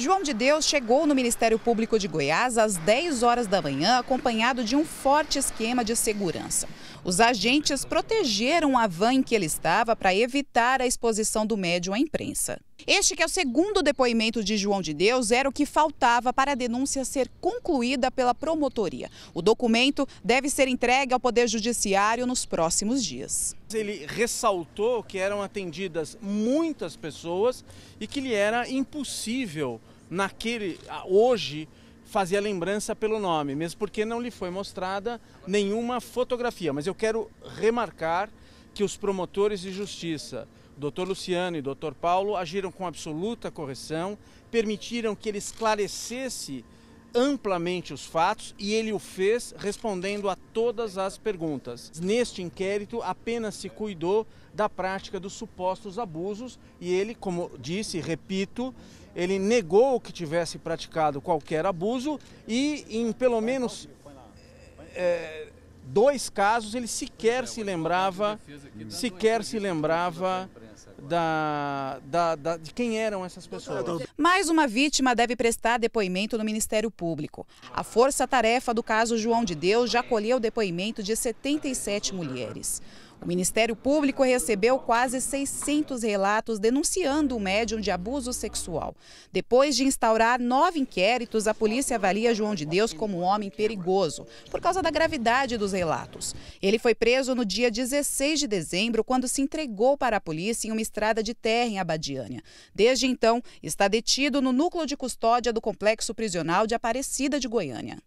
João de Deus chegou no Ministério Público de Goiás às 10 horas da manhã, acompanhado de um forte esquema de segurança. Os agentes protegeram a van em que ele estava para evitar a exposição do médium à imprensa. Este que é o segundo depoimento de João de Deus era o que faltava para a denúncia ser concluída pela promotoria. O documento deve ser entregue ao Poder Judiciário nos próximos dias. Ele ressaltou que eram atendidas muitas pessoas e que lhe era impossível naquele hoje fazia lembrança pelo nome, mesmo porque não lhe foi mostrada nenhuma fotografia. Mas eu quero remarcar que os promotores de justiça, Dr. Luciano e Dr. Paulo, agiram com absoluta correção, permitiram que ele esclarecesse amplamente os fatos e ele o fez respondendo a todas as perguntas. Neste inquérito, apenas se cuidou da prática dos supostos abusos e ele, como disse, repito, ele negou que tivesse praticado qualquer abuso e, em pelo menos é, dois casos, ele sequer se lembrava, sequer se lembrava da, da, da, de quem eram essas pessoas. Mais uma vítima deve prestar depoimento no Ministério Público. A força-tarefa do caso João de Deus já colheu depoimento de 77 mulheres. O Ministério Público recebeu quase 600 relatos denunciando o médium de abuso sexual. Depois de instaurar nove inquéritos, a polícia avalia João de Deus como um homem perigoso, por causa da gravidade dos relatos. Ele foi preso no dia 16 de dezembro, quando se entregou para a polícia em uma estrada de terra em Abadiânia. Desde então, está detido no núcleo de custódia do Complexo Prisional de Aparecida de Goiânia.